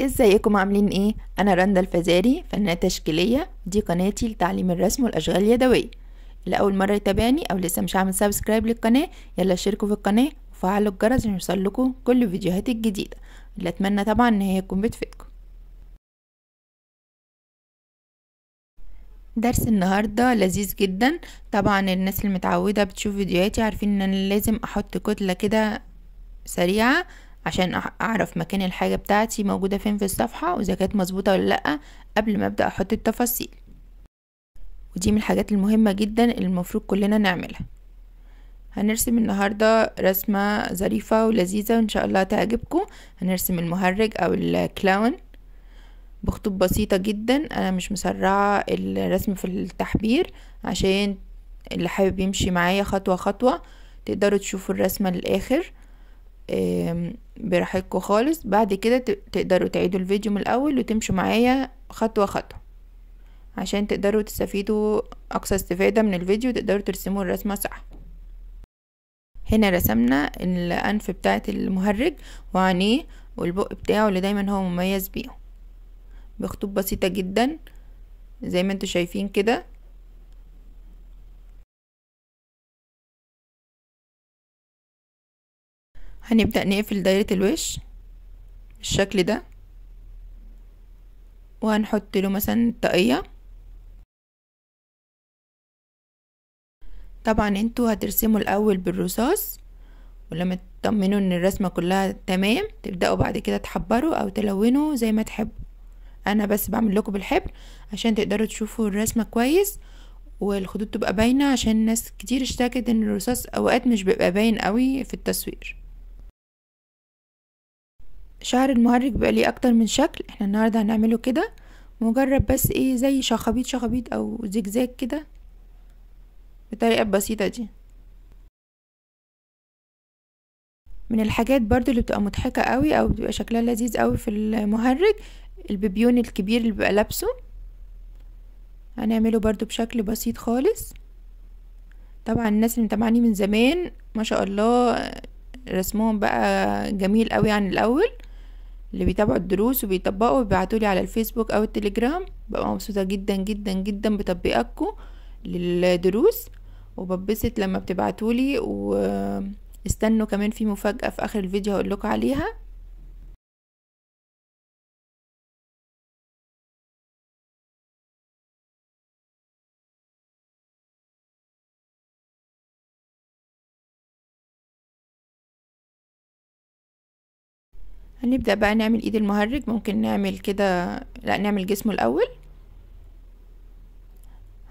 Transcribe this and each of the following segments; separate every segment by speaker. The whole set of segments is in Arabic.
Speaker 1: ازيكم عاملين ايه انا رندا الفزاري فنانه تشكيليه دي قناتي لتعليم الرسم والاشغال اليدويه اللي اول مره يتابعني او لسه مش عامل سبسكرايب للقناه يلا شاركوا في القناه وفعلوا الجرس عشان يوصلكم كل الفيديوهات الجديده اللي اتمنى طبعا ان هي تكون بتفيدكم درس النهاردة لذيذ جدا طبعا الناس المتعودة متعودة بتشوف فيديوهاتي عارفين ان انا لازم احط كتلة كده سريعة عشان اعرف مكان الحاجة بتاعتي موجودة فين في الصفحة واذا كانت مظبوطة ولا لأ قبل ما ابدأ احط التفاصيل ودي من الحاجات المهمة جدا اللي المفروض كلنا نعملها هنرسم النهاردة رسمة ظريفة ولذيذة وإن شاء الله تعجبكم هنرسم المهرج أو الكلاون بخطوط بسيطة جدا أنا مش مسرعة الرسم في التحبير عشان اللي حابب يمشي معايا خطوة خطوة تقدروا تشوفوا الرسمة للآخر براحتكم خالص بعد كده تقدروا تعيدوا الفيديو من الأول وتمشوا معايا خطوة خطوة عشان تقدروا تستفيدوا أقصى استفادة من الفيديو تقدروا ترسموا الرسمة صح هنا رسمنا الأنف بتاعة المهرج وعينيه والبق بتاعه اللي دايما هو مميز بيه بخطوط بسيطة جدا زي ما انتوا شايفين كده هنبدأ نقفل دايرة الوش بالشكل ده وهنحط له مثلا طاقية طبعا انتوا هترسموا الاول بالرصاص ولما تطمنوا ان الرسمة كلها تمام تبدأوا بعد كده تحبروا او تلونوا زي ما تحبوا انا بس بعمل لكم بالحبر عشان تقدروا تشوفوا الرسمة كويس والخطوط تبقى باينة عشان ناس كتير اشتكت ان الرصاص اوقات مش بيبقى باين قوي في التصوير شعر المهرج بقى ليه اكتر من شكل احنا النهارده هنعمله كده مجرد بس ايه زي شخابيط شخابيط او زجزاج كده بالطريقه البسيطه دي من الحاجات برضو اللي بتبقى مضحكه قوي او بتبقى شكلها لذيذ قوي في المهرج البيبيون الكبير اللي بيبقى لابسه هنعمله برضو بشكل بسيط خالص طبعا الناس اللي متابعاني من زمان ما شاء الله رسمهم بقى جميل قوي عن الاول اللي بيتابعوا الدروس وبيطبقوا وبيبعتوا لي على الفيسبوك او التليجرام ببقى مبسوطه جدا جدا جدا بتطبيقاتكم للدروس وببسط لما بتبعتولي واستنوا كمان في مفاجأة في آخر الفيديو هقول لكم عليها
Speaker 2: هنبدأ بقى نعمل ايد
Speaker 1: المهرج ممكن نعمل كده لا نعمل جسمه الاول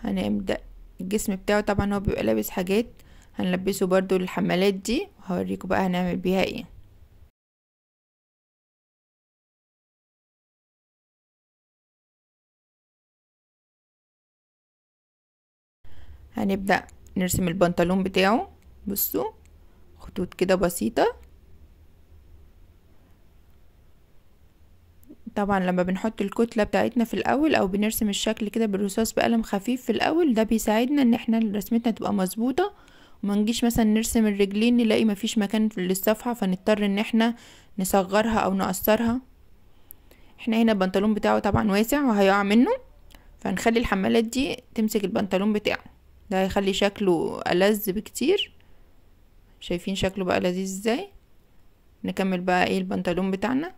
Speaker 1: هنبدأ الجسم بتاعه طبعا هو بيبقى لابس حاجات هنلبسه برضو الحمالات دي وهوريكم بقى هنعمل بيها ايه هنبدأ نرسم البنطلون بتاعه بصوا خطوط كده بسيطة طبعا لما بنحط الكتلة بتاعتنا في الأول أو بنرسم الشكل كده بالرصاص بقلم خفيف في الأول ده بيساعدنا إن احنا رسمتنا تبقى مظبوطة وما نجيش مثلا نرسم الرجلين نلاقي مفيش مكان للصفحة فنضطر إن احنا نصغرها أو نقصرها احنا هنا البنطلون بتاعه طبعا واسع وهيقع منه فنخلي الحمالات دي تمسك البنطلون بتاعه ده هيخلي شكله ألذ بكتير شايفين شكله بقى لذيذ ازاي نكمل بقى ايه البنطلون بتاعنا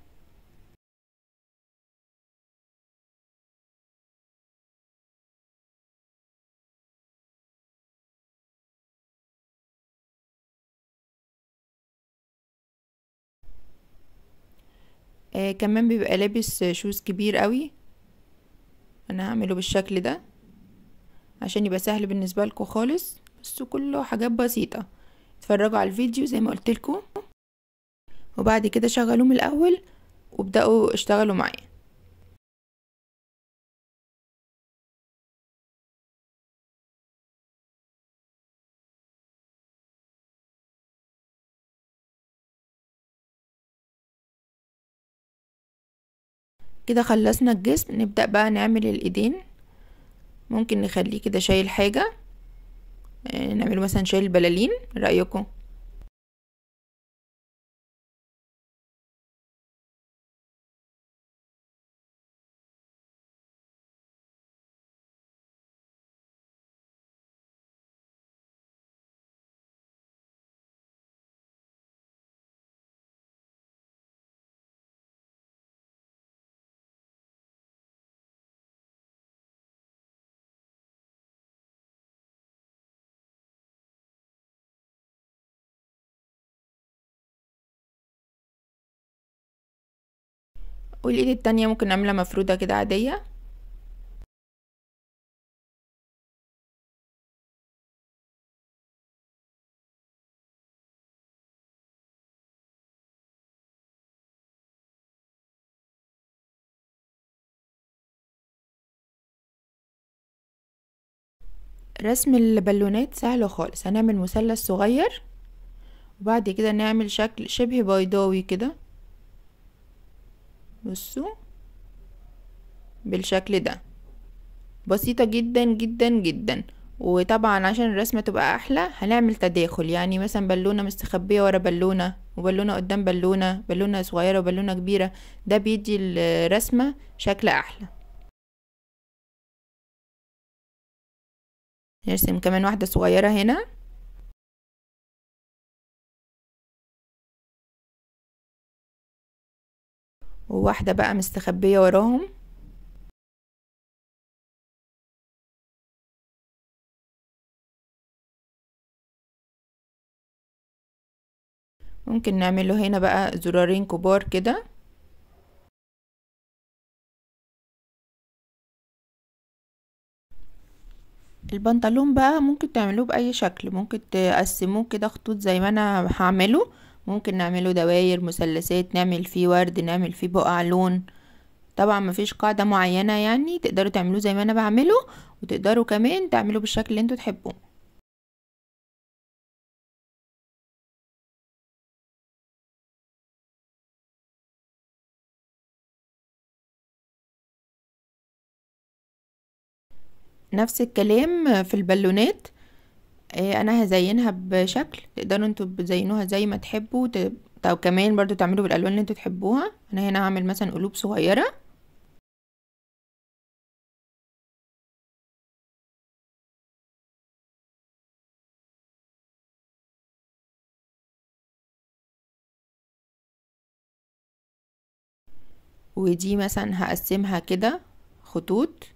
Speaker 1: آه كمان بيبقى لابس شوز كبير قوي انا هعمله بالشكل ده عشان يبقى سهل بالنسبه لكم خالص بس كله حاجات بسيطه اتفرجوا على الفيديو زي ما قلت لكم وبعد كده شغلوه من الاول
Speaker 3: وابداوا
Speaker 2: اشتغلوا معايا
Speaker 1: كده خلصنا الجسم نبدأ بقى نعمل الإيدين ممكن نخليه كده شايل حاجة آه، نعمله مثلا شايل بلالين رأيكم
Speaker 2: والايد التانية ممكن نعملها مفرودة كده عادية
Speaker 1: رسم البالونات سهل خالص هنعمل مثلث صغير وبعد كده نعمل شكل شبه بيضاوي كده بصوا بالشكل ده بسيطة جدا جدا جدا وطبعا عشان الرسمة تبقى أحلى هنعمل تداخل يعني مثلا بالونة مستخبية ورا بالونة وبالونة قدام بالونة بالونة صغيرة وبالونة كبيرة ده بيدي الرسمة شكل أحلى
Speaker 2: نرسم كمان واحدة صغيرة هنا وواحدة بقى مستخبية وراهم ممكن نعمله هنا بقى زرارين كبار كده
Speaker 1: البنطلون بقى ممكن تعملوه بأي شكل ممكن تقسموه كده خطوط زي ما انا هعمله ممكن نعمله دواير مثلثات نعمل فيه ورد نعمل فيه بقع لون طبعا مفيش قاعدة معينة يعني تقدروا تعملوه زي ما انا بعمله وتقدروا كمان تعملوه بالشكل اللي انتوا تحبوه نفس الكلام في البالونات إيه، انا هزينها بشكل تقدروا انتوا تزينوها زي ما تحبوا طب كمان برضو تعملوا بالالوان اللي انتوا تحبوها انا هنا هعمل مثلا
Speaker 2: قلوب صغيره ودي مثلا هقسمها كده خطوط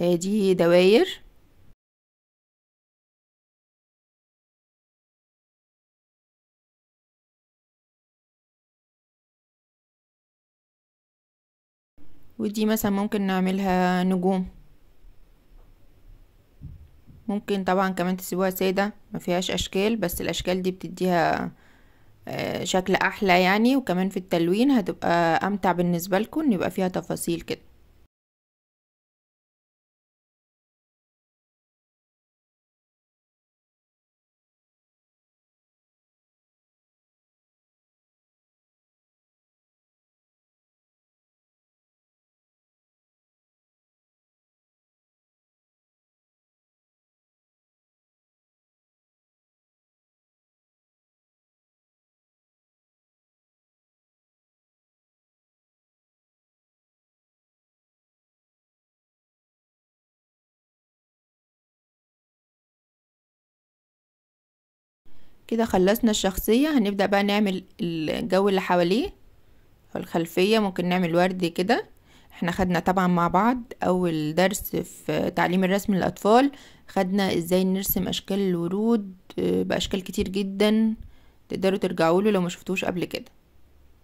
Speaker 2: آه، دي دواير
Speaker 1: ودي مثلا ممكن نعملها نجوم ممكن طبعا كمان تسيبوها سادة ما فيهاش اشكال بس الاشكال دي بتديها آه، شكل احلى يعني وكمان في التلوين هتبقى امتع بالنسبة لكم يبقى فيها تفاصيل كده كده خلصنا الشخصية هنبدأ بقى نعمل الجو اللي حواليه فالخلفيه ممكن نعمل ورد كده احنا خدنا طبعا مع بعض اول درس في تعليم الرسم للاطفال خدنا ازاي نرسم اشكال الورود باشكال كتير جدا تقدروا ترجعوا له لو ما شفتوش قبل كده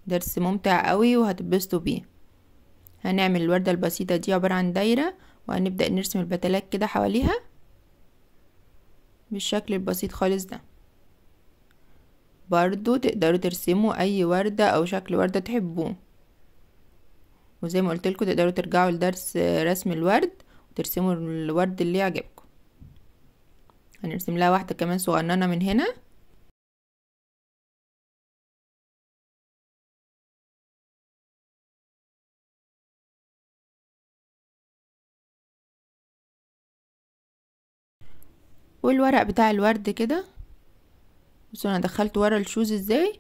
Speaker 1: درس ممتع قوي وهتتبسطوا بيه هنعمل الورده البسيطه دي عباره عن دايره وهنبدا نرسم البتلات كده حواليها بالشكل البسيط خالص ده برضو تقدروا ترسموا اي وردة او شكل وردة تحبوه وزي ما قلتلكوا تقدروا ترجعوا لدرس رسم الورد وترسموا الورد اللي يعجبكم هنرسم لها واحدة كمان صغننة من هنا والورق بتاع الورد كده بصوا انا دخلت ورا الشوز ازاي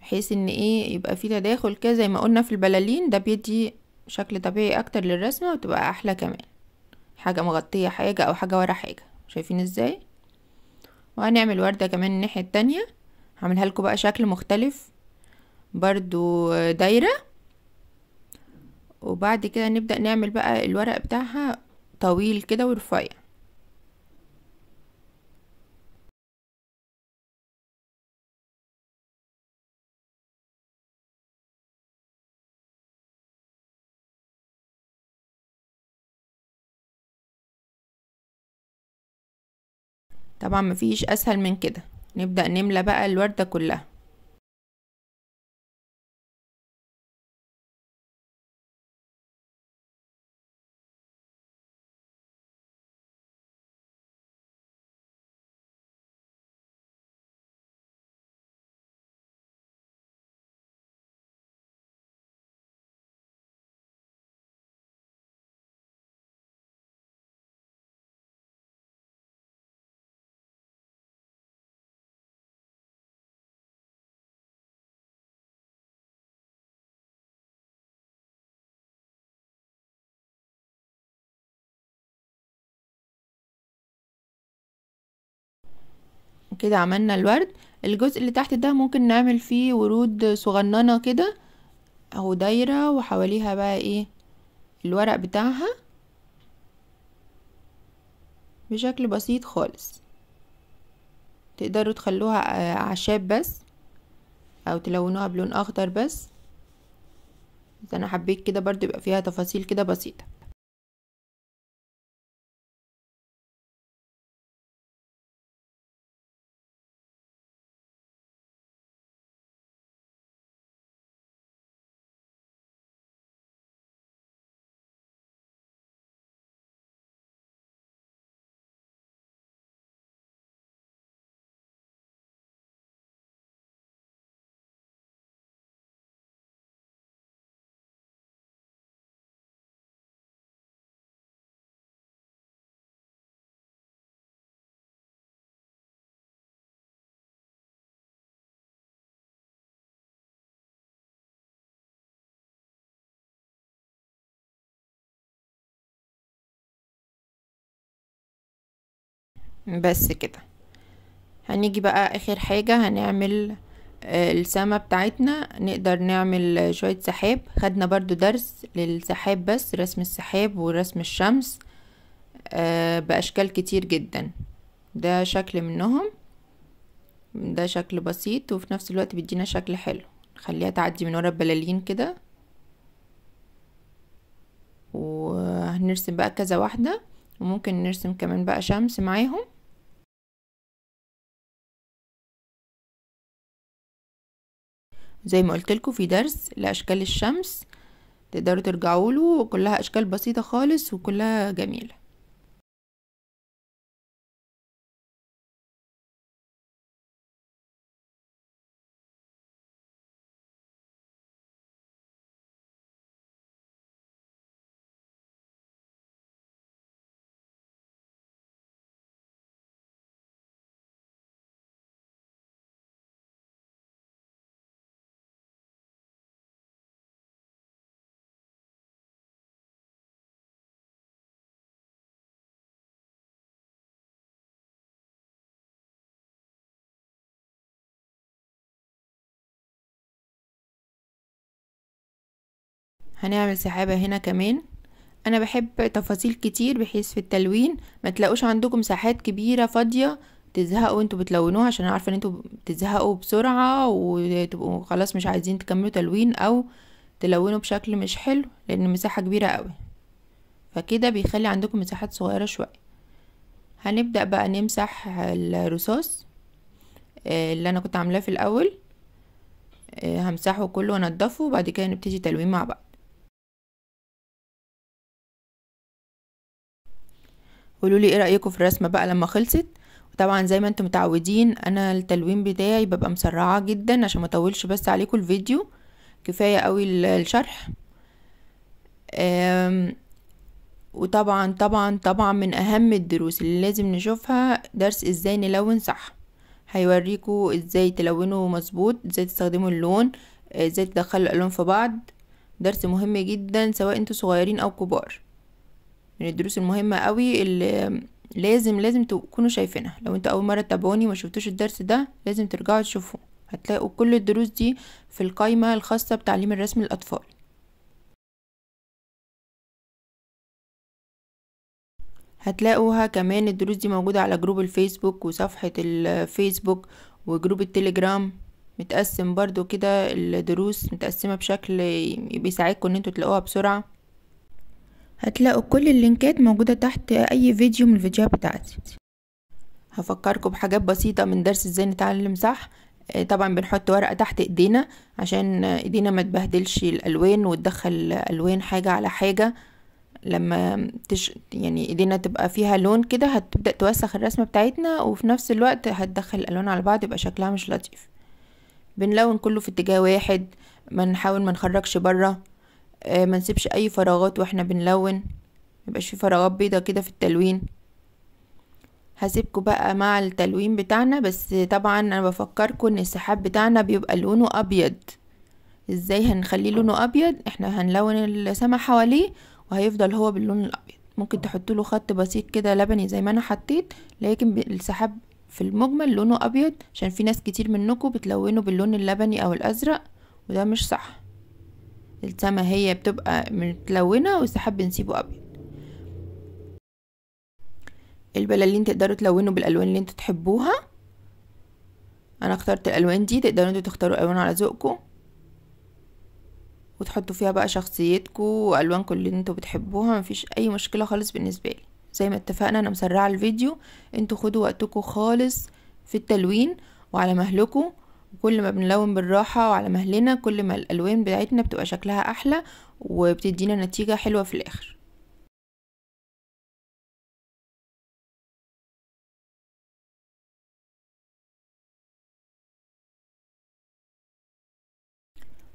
Speaker 1: بحيث ان ايه يبقى في تداخل كده زي ما قلنا في البلالين ده بيدي شكل طبيعي اكتر للرسمه وتبقى احلى كمان حاجه مغطيه حاجه او حاجه ورا حاجه شايفين ازاي وهنعمل ورده كمان الناحيه التانية هعملها لكم بقى شكل مختلف برضو دايره وبعد كده نبدا نعمل بقى الورق بتاعها طويل كده ورفيع
Speaker 2: طبعا مفيش اسهل من كده نبدأ نملى بقى الوردة كلها كده عملنا
Speaker 1: الورد الجزء اللي تحت ده ممكن نعمل فيه ورود صغننه كده اهو دايره وحواليها بقى ايه الورق بتاعها بشكل بسيط خالص تقدروا تخلوها آه، اعشاب بس او تلونوها بلون اخضر بس بس انا حبيت كده برضو يبقى فيها تفاصيل كده بسيطه بس كده هنيجي بقى اخر حاجة هنعمل آه، السما بتاعتنا نقدر نعمل شوية سحاب خدنا برضو درس للسحاب بس رسم السحاب ورسم الشمس آه، بأشكال كتير جدا ده شكل منهم ده شكل بسيط وفي نفس الوقت بيدينا شكل حلو نخليها تعدي من ورا البلالين كده وهنرسم بقى كذا واحدة وممكن نرسم كمان بقى شمس معاهم زي ما قلت في درس لاشكال الشمس تقدروا ترجعوا له كلها اشكال بسيطه خالص وكلها جميله هنعمل سحابة هنا كمان انا بحب تفاصيل كتير بحيث في التلوين ما تلاقوش عندكم مساحات كبيرة فاضية تزهقوا انتوا بتلونوها عشان عارفة ان انتوا بتزهقوا بسرعة وتبقوا خلاص مش عايزين تكملوا تلوين او تلونوا بشكل مش حلو لان المساحة كبيرة قوي فكده بيخلي عندكم مساحات صغيرة شوية هنبدأ بقى نمسح الرصاص آه، اللي انا كنت عاملاه في الاول آه، همسحه كله ونضفه وبعد كده نبتدي
Speaker 3: تلوين مع بعض
Speaker 1: قولوا لي ايه رايكم في الرسمه بقى لما خلصت وطبعا زي ما انتم متعودين انا التلوين بتاعي ببقى مسرعه جدا عشان ما اطولش بس عليكم الفيديو كفايه قوي الشرح وطبعا طبعا طبعا من اهم الدروس اللي لازم نشوفها درس ازاي نلون صح هيوريكوا ازاي تلونوا مظبوط ازاي تستخدموا اللون ازاي تدخلوا الالوان في بعض درس مهم جدا سواء انتوا صغيرين او كبار من يعني الدروس المهمة قوي اللي لازم لازم تكونوا شايفينها لو انتوا اول مرة تتابعوني وما شفتوش الدرس ده لازم ترجعوا تشوفوه هتلاقوا كل الدروس دي في القائمة الخاصة بتعليم الرسم للأطفال هتلاقوها كمان الدروس دي موجودة على جروب الفيسبوك وصفحة الفيسبوك وجروب التليجرام متقسم برضو كده الدروس متقسمة بشكل بيساعدكم ان انتوا تلاقوها بسرعة هتلاقوا كل اللينكات موجودة تحت أي فيديو من الفيديوهات بتاعتي هفكركم بحاجات بسيطة من درس ازاي نتعلم صح آه، طبعا بنحط ورقة تحت ايدينا عشان ايدينا ما تبهدلش الالوان وتدخل الوان حاجة على حاجة لما تش... يعني ايدينا تبقى فيها لون كده هتبدأ توسخ الرسمة بتاعتنا وفي نفس الوقت هتدخل الالوان على بعض يبقى شكلها مش لطيف بنلون كله في اتجاه واحد ما نحاول ما نخرجش بره آه، ما نسيبش اي فراغات واحنا بنلون ميبقاش في فراغات بيضة كده في التلوين هسيبكم بقى مع التلوين بتاعنا بس طبعا انا بفكركم ان السحاب بتاعنا بيبقى لونه ابيض ازاي هنخليه لونه ابيض احنا هنلون السما حواليه وهيفضل هو باللون الابيض ممكن تحطوا له خط بسيط كده لبني زي ما انا حطيت لكن السحاب في المجمل لونه ابيض عشان في ناس كتير منكم بتلونه باللون اللبني او الازرق وده مش صح السما هي بتبقى متلونة والسحاب بنسيبه أبيض البلالين تقدروا تلونوا بالألوان اللي انتوا تحبوها أنا اخترت الألوان دي تقدروا انتوا تختاروا ألوان على ذوقكم وتحطوا فيها بقى شخصيتكم كل اللي انتوا بتحبوها مفيش أي مشكلة خالص بالنسبة لي زي ما اتفقنا أنا مسرعة الفيديو انتوا خدوا وقتكم خالص في التلوين وعلى مهلكم وكل ما بنلون بالراحة وعلى مهلنا كل ما الألوان بتاعتنا بتبقى شكلها أحلى وبتدينا نتيجة حلوة في الآخر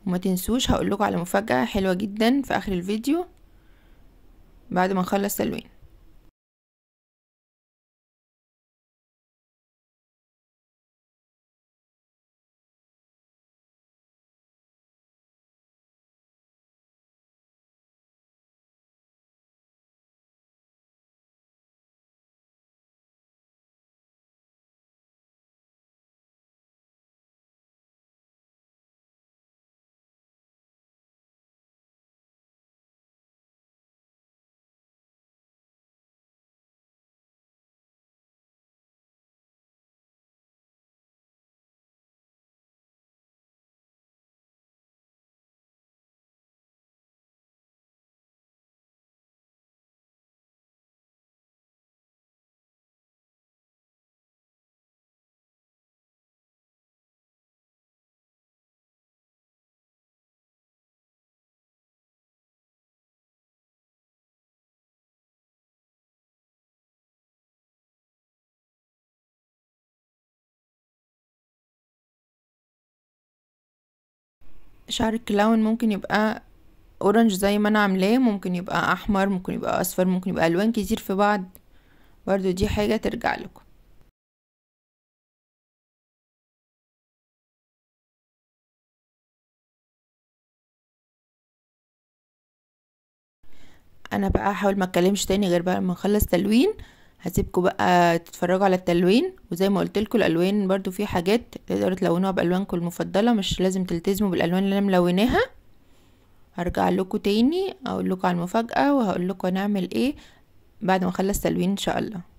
Speaker 2: وما تنسوش هقول لكم على مفاجأة حلوة جدا في آخر الفيديو بعد ما نخلص تلوين
Speaker 1: شعر الكلاون ممكن يبقى اورنج زي ما انا عاملاه ممكن يبقى احمر ممكن يبقى اصفر ممكن يبقى الوان كتير في بعض برضو دي حاجة ترجع لكم انا بقى هحاول ما اتكلمش تاني غير بقى لما اخلص تلوين هسيبكم بقى تتفرجوا على التلوين وزي ما قلت لكم الالوان برضو في حاجات تقدروا تلونوها بالوانكم المفضله مش لازم تلتزموا بالالوان اللي انا ملوناها هرجع لكم تاني اقول لكم على المفاجاه وهقول لكم هنعمل ايه بعد ما اخلص
Speaker 2: تلوين ان شاء الله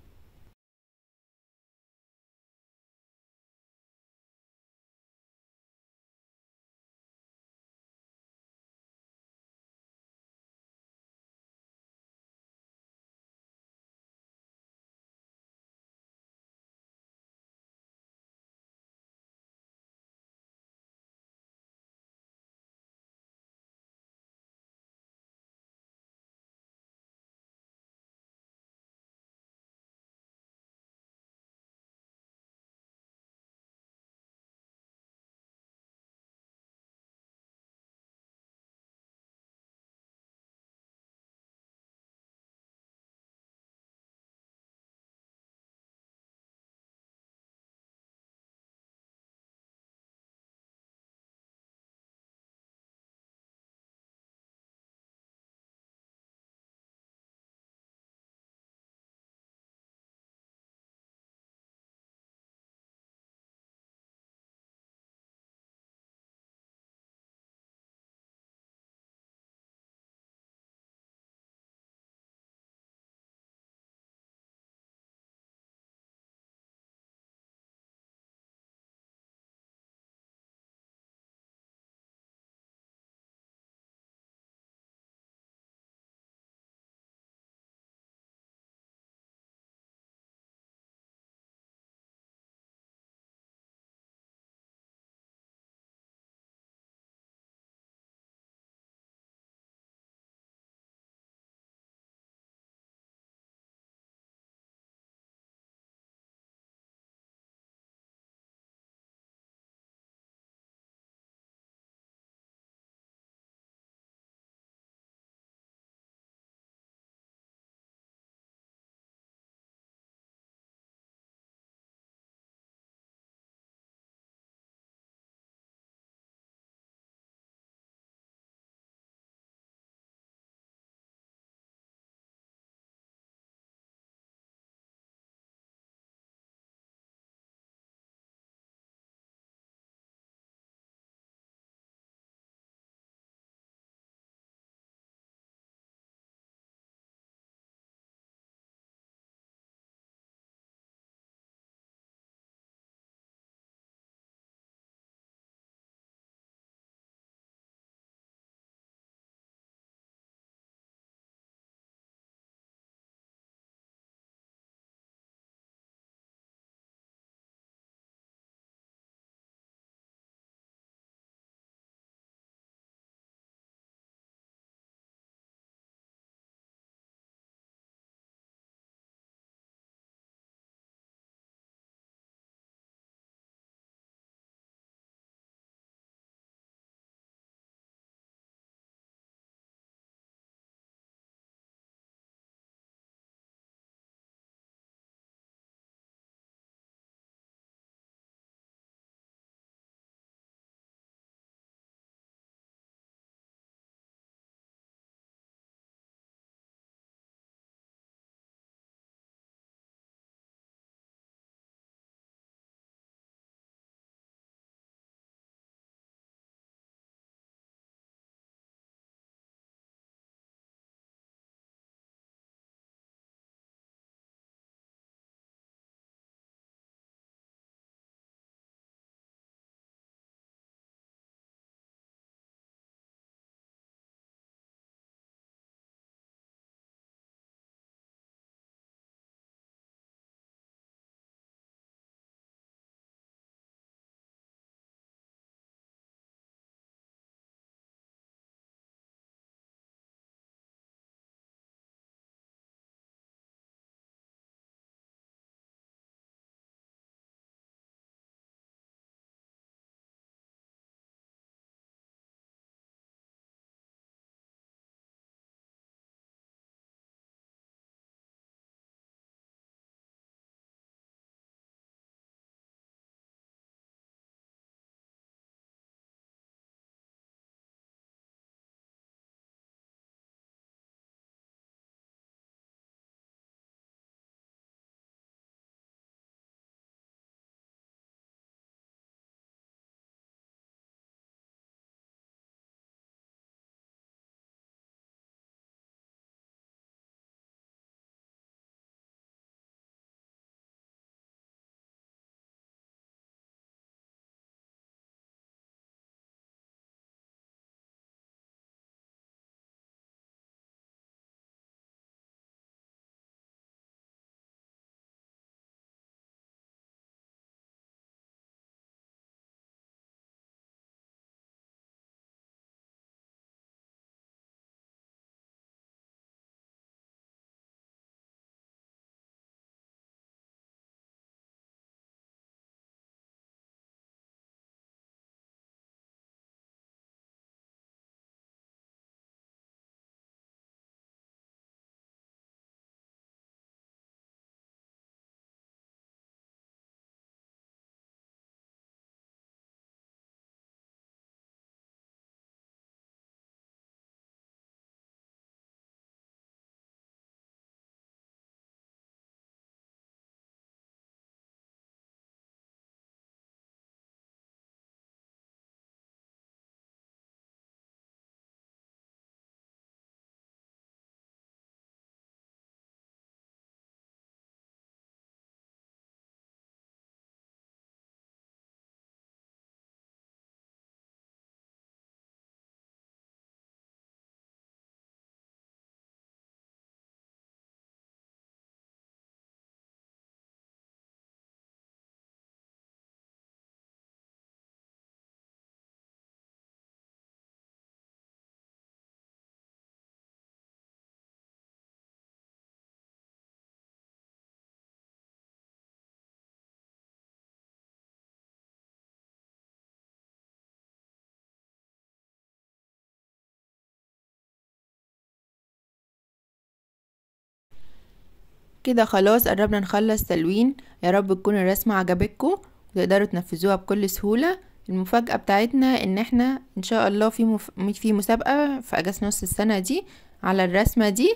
Speaker 2: كده
Speaker 1: خلاص قربنا نخلص تلوين يا رب تكون الرسمة عجبتكم وتقدروا تنفذوها بكل سهولة المفاجأة بتاعتنا ان احنا ان شاء الله في مف... في مسابقة في اجازة نص السنة دي على الرسمة دي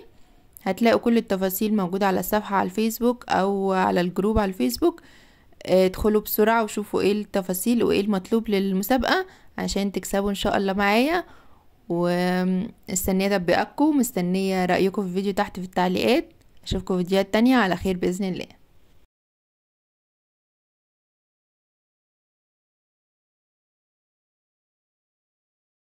Speaker 1: هتلاقوا كل التفاصيل موجودة على الصفحة على الفيسبوك او على الجروب على الفيسبوك آه، ادخلوا بسرعة وشوفوا ايه التفاصيل وايه المطلوب للمسابقة عشان تكسبوا ان شاء الله معايا ومستنية تطبيقاتكم مستنية رأيكم في الفيديو تحت في التعليقات أشوفكم فيديوهات تانية
Speaker 3: على
Speaker 2: خير بإذن الله